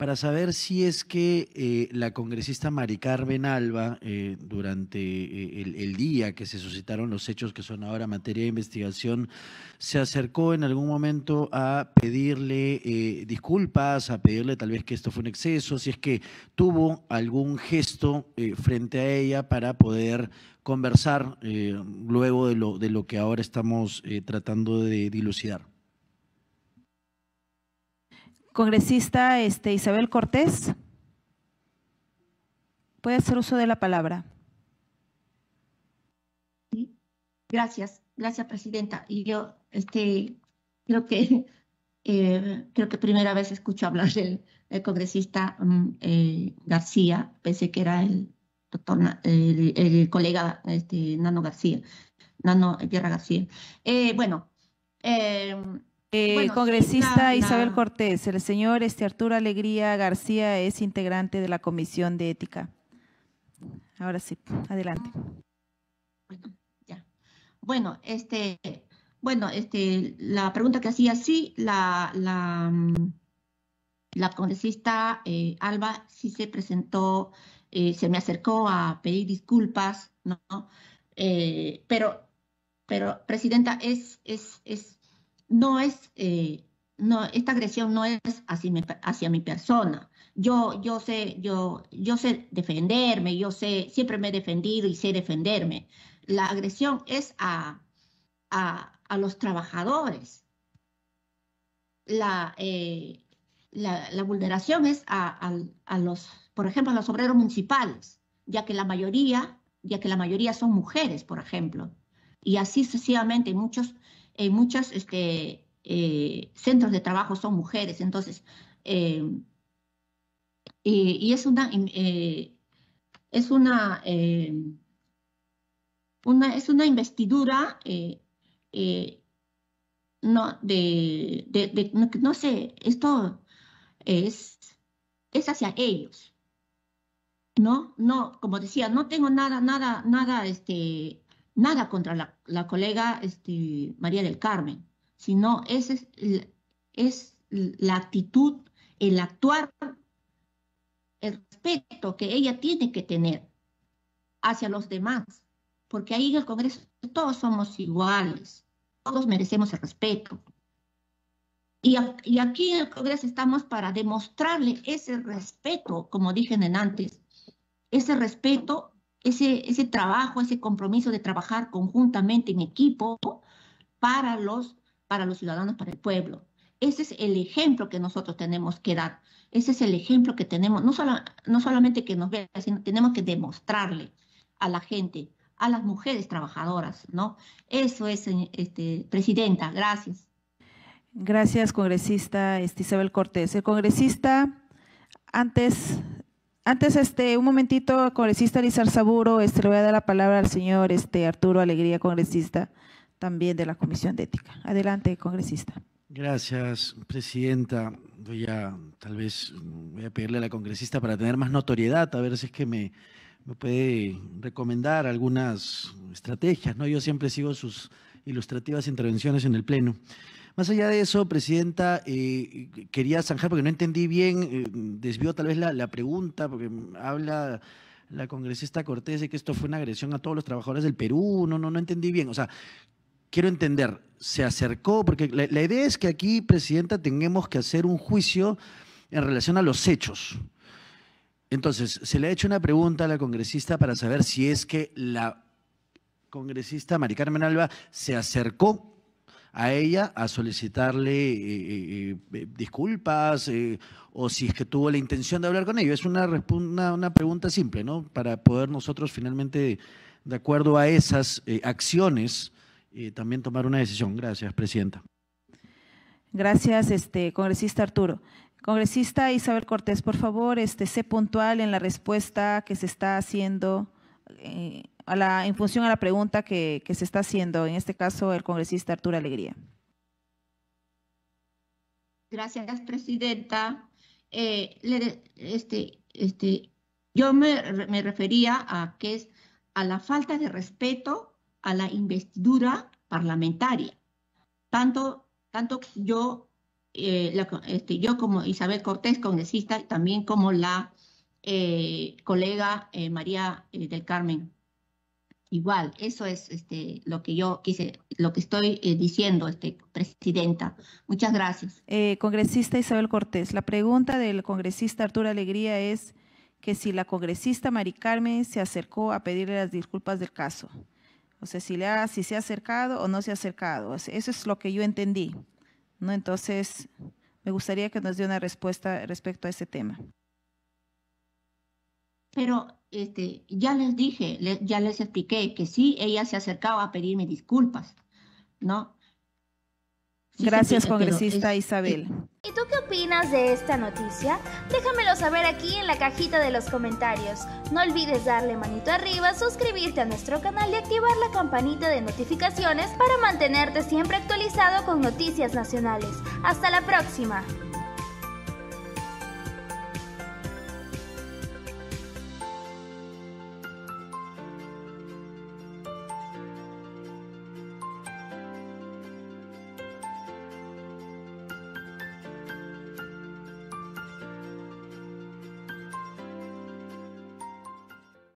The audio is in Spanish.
para saber si es que eh, la congresista Mari Carmen Alba, eh, durante eh, el, día que se suscitaron los hechos que son ahora materia de investigación, se acercó en algún momento a pedirle disculpas, a pedirle tal vez que esto fue un exceso, si es que tuvo algún gesto frente a ella para poder conversar luego de lo, de lo que ahora estamos tratando de dilucidar. Congresista este, Isabel Cortés, puede hacer uso de la palabra. Gracias, gracias, Presidenta. Y yo este, creo que eh, creo que primera vez escucho hablar del, congresista mm, eh, García, pensé que era el, doctor, el, colega este, Nano García, Nano Guerra García. Eh, bueno, el eh, congresista Isabel Cortés, el señor este Arturo Alegría García es integrante de la Comisión de Ética. Ahora sí, adelante. Bueno, este, bueno, este, la pregunta que hacía, sí, la, la, congresista eh, Alba sí se presentó, eh, se me acercó a pedir disculpas, ¿no? pero, pero, Presidenta, es, es, es no es, eh, no, esta agresión no es hacia mi, hacia mi persona. Yo, yo, sé, yo, yo sé defenderme, yo sé, siempre me he defendido y sé defenderme. La agresión es a, los trabajadores. Eh, la, la, vulneración es a, a, los, por ejemplo, a los obreros municipales, ya que la mayoría, ya que la mayoría son mujeres, por ejemplo. Y así sucesivamente muchos en eh, muchos este, eh, centros de trabajo son mujeres, entonces, eh, y, es una, es una, una, es una investidura no, de, de, no, sé, esto es, es hacia ellos. No, no, como decía, no tengo nada, nada, nada, este, nada contra la, colega este, María del Carmen, sino esa es, la actitud, el actuar, el respeto que ella tiene que tener hacia los demás, porque ahí en el Congreso todos somos iguales, todos merecemos el respeto. Y, aquí en el Congreso estamos para demostrarle ese respeto, como dije en antes, ese respeto ese, ese trabajo, ese compromiso de trabajar conjuntamente en equipo para los, para los ciudadanos, para el pueblo. Ese es el ejemplo que nosotros tenemos que dar. Ese es el ejemplo que tenemos, no, solo, no solamente que nos vea, sino tenemos que demostrarle a la gente, a las mujeres trabajadoras, ¿no? Eso es, eh, este, Presidenta, gracias. Gracias, congresista Isabel Cortés. El congresista, antes antes, este, un momentito, congresista Lizar Saburo, este, le voy a dar la palabra al señor este, Arturo Alegría, congresista también de la Comisión de Ética. Adelante, congresista. Gracias, presidenta. Voy a, tal vez, voy a pedirle a la congresista para tener más notoriedad, a ver si es que me, puede recomendar algunas estrategias, ¿no? Yo siempre sigo sus ilustrativas intervenciones en el Pleno. Más allá de eso, Presidenta, eh, quería zanjar, porque no entendí bien, eh, desvió tal vez la, pregunta, porque habla la congresista Cortés de que esto fue una agresión a todos los trabajadores del Perú, no, no, no entendí bien. O sea, quiero entender, se acercó, porque la, idea es que aquí, Presidenta, tengamos que hacer un juicio en relación a los hechos. Entonces, se le ha hecho una pregunta a la congresista para saber si es que la congresista Mari Carmen Alba se acercó a ella a solicitarle eh, eh, eh, disculpas o si es que tuvo la intención de hablar con ellos. Es una, una, pregunta simple, ¿no? Para poder nosotros finalmente, de acuerdo a esas acciones, también tomar una decisión. Gracias, Presidenta. Gracias, este, congresista Arturo. Congresista Isabel Cortés, por favor, este, sé puntual en la respuesta que se está haciendo a la, en función a la pregunta que, que se está haciendo, en este caso el congresista Arturo Alegría. Gracias, presidenta. Eh, este, este, yo me, me, refería a que es a la falta de respeto a la investidura parlamentaria. Tanto, tanto yo, eh, este, yo como Isabel Cortés, congresista, también como la eh, colega María del Carmen igual. Eso es este, lo que yo quise, lo que estoy eh, diciendo, este, Presidenta. Muchas gracias. Eh, congresista Isabel Cortés, la pregunta del congresista Arturo Alegría es que si la congresista Mari Carmen se acercó a pedirle las disculpas del caso. O sea, si, le ha, si se ha acercado o no se ha acercado. eso es lo que yo entendí. ¿no? Entonces, me gustaría que nos dé una respuesta respecto a ese tema. Pero este, ya les dije, ya les expliqué que sí, ella se acercaba a pedirme disculpas, ¿no? Gracias, congresista Isabel. ¿Y tú qué opinas de esta noticia? Déjamelo saber aquí en la cajita de los comentarios. No olvides darle manito arriba, suscribirte a nuestro canal y activar la campanita de notificaciones para mantenerte siempre actualizado con noticias nacionales. Hasta la próxima.